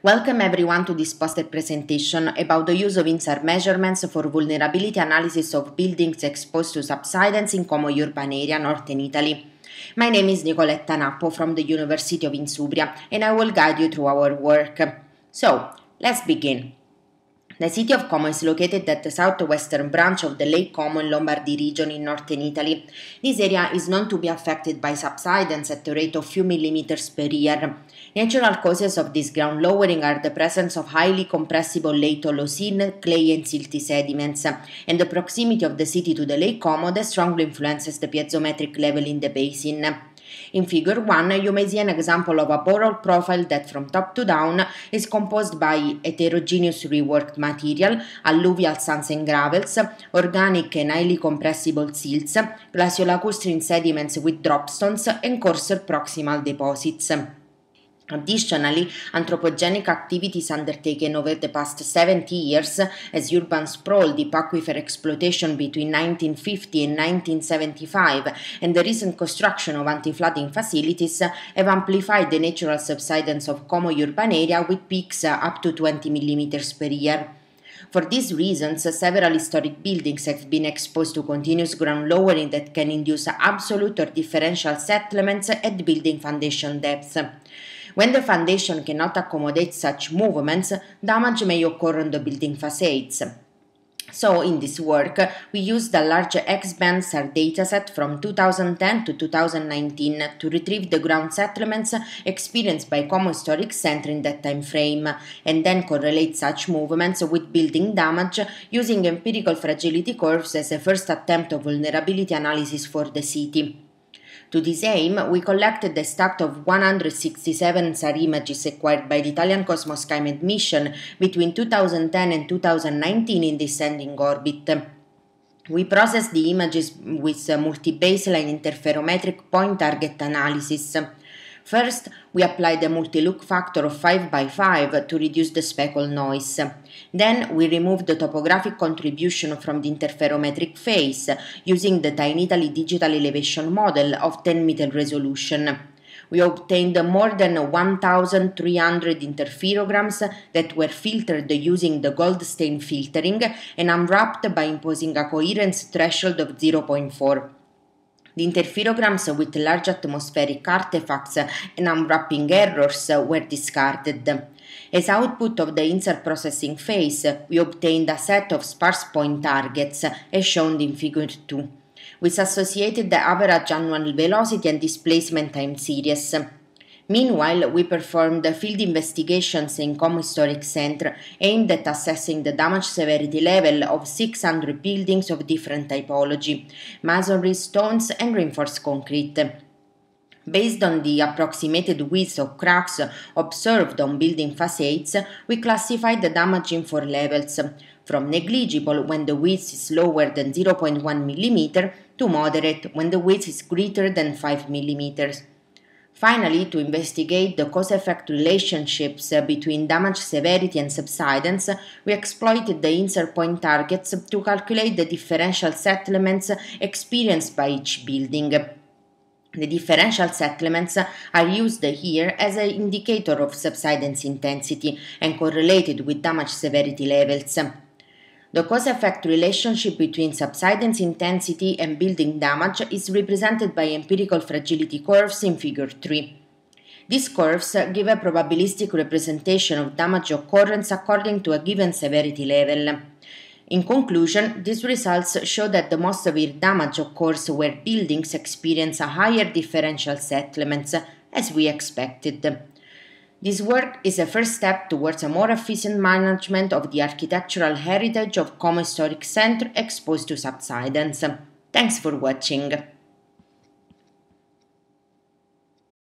Welcome everyone to this posted presentation about the use of INSAR measurements for vulnerability analysis of buildings exposed to subsidence in Como urban area, northern Italy. My name is Nicoletta Nappo from the University of Insubria and I will guide you through our work. So, let's begin. The City of Como is located at the southwestern branch of the Lake Como Lombardy region in northern Italy. This area is known to be affected by subsidence at the rate of few millimeters per year. Natural causes of this ground lowering are the presence of highly compressible late Holocene, clay and silty sediments, and the proximity of the city to the Lake Como that strongly influences the piezometric level in the basin. In Figure 1, you may see an example of a boral profile that from top to down is composed by heterogeneous reworked material, alluvial sands and gravels, organic and highly compressible silts, glaciolacustrine sediments with dropstones, and coarser proximal deposits. Additionally, anthropogenic activities undertaken over the past 70 years as urban sprawl, deep aquifer exploitation between 1950 and 1975, and the recent construction of anti-flooding facilities have amplified the natural subsidence of Como urban area with peaks up to 20 mm per year. For these reasons, several historic buildings have been exposed to continuous ground lowering that can induce absolute or differential settlements at building foundation depths. When the foundation cannot accommodate such movements, damage may occur on the building facades. So in this work, we used the large X-band SAR dataset from 2010 to 2019 to retrieve the ground settlements experienced by Como Historic Center in that time frame, and then correlate such movements with building damage using empirical fragility curves as a first attempt of vulnerability analysis for the city. To this aim, we collected a stack of 167 SAR images acquired by the Italian Cosmos Chimed mission between 2010 and 2019 in descending orbit. We processed the images with multi-baseline interferometric point target analysis. First, we apply the multi-look factor of 5x5 to reduce the speckle noise. Then, we remove the topographic contribution from the interferometric phase using the Tinitaly digital elevation model of 10 meter resolution we obtained more than 1,300 interferograms that were filtered using the Goldstein filtering and unwrapped by imposing a coherence threshold of 0.4. The interferograms with large atmospheric artifacts and unwrapping errors were discarded. As output of the insert processing phase, we obtained a set of sparse point targets, as shown in Figure 2, with associated the average annual velocity and displacement time series. Meanwhile, we performed field investigations in Como Historic Center aimed at assessing the damage severity level of 600 buildings of different typology, masonry, stones, and reinforced concrete. Based on the approximated width of cracks observed on building facades, we classified the damage in four levels from negligible when the width is lower than 0.1 mm to moderate when the width is greater than 5 mm. Finally, to investigate the cause effect relationships uh, between damage severity and subsidence, we exploited the insert point targets to calculate the differential settlements experienced by each building. The differential settlements are used here as an indicator of subsidence intensity and correlated with damage severity levels. The cause-effect relationship between subsidence intensity and building damage is represented by empirical fragility curves in Figure 3. These curves give a probabilistic representation of damage occurrence according to a given severity level. In conclusion, these results show that the most severe damage occurs where buildings experience a higher differential settlements, as we expected. This work is a first step towards a more efficient management of the architectural heritage of Como Historic Center exposed to subsidence. Thanks for watching.